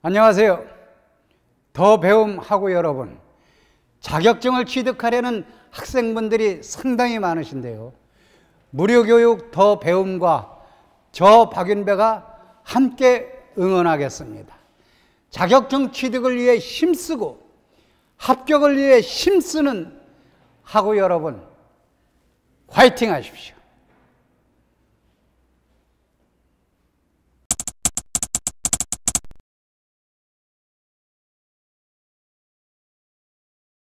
안녕하세요. 더 배움 하고 여러분. 자격증을 취득하려는 학생분들이 상당히 많으신데요. 무료교육 더 배움과 저 박윤배가 함께 응원하겠습니다. 자격증 취득을 위해 힘쓰고 합격을 위해 힘쓰는 하고 여러분, 화이팅 하십시오.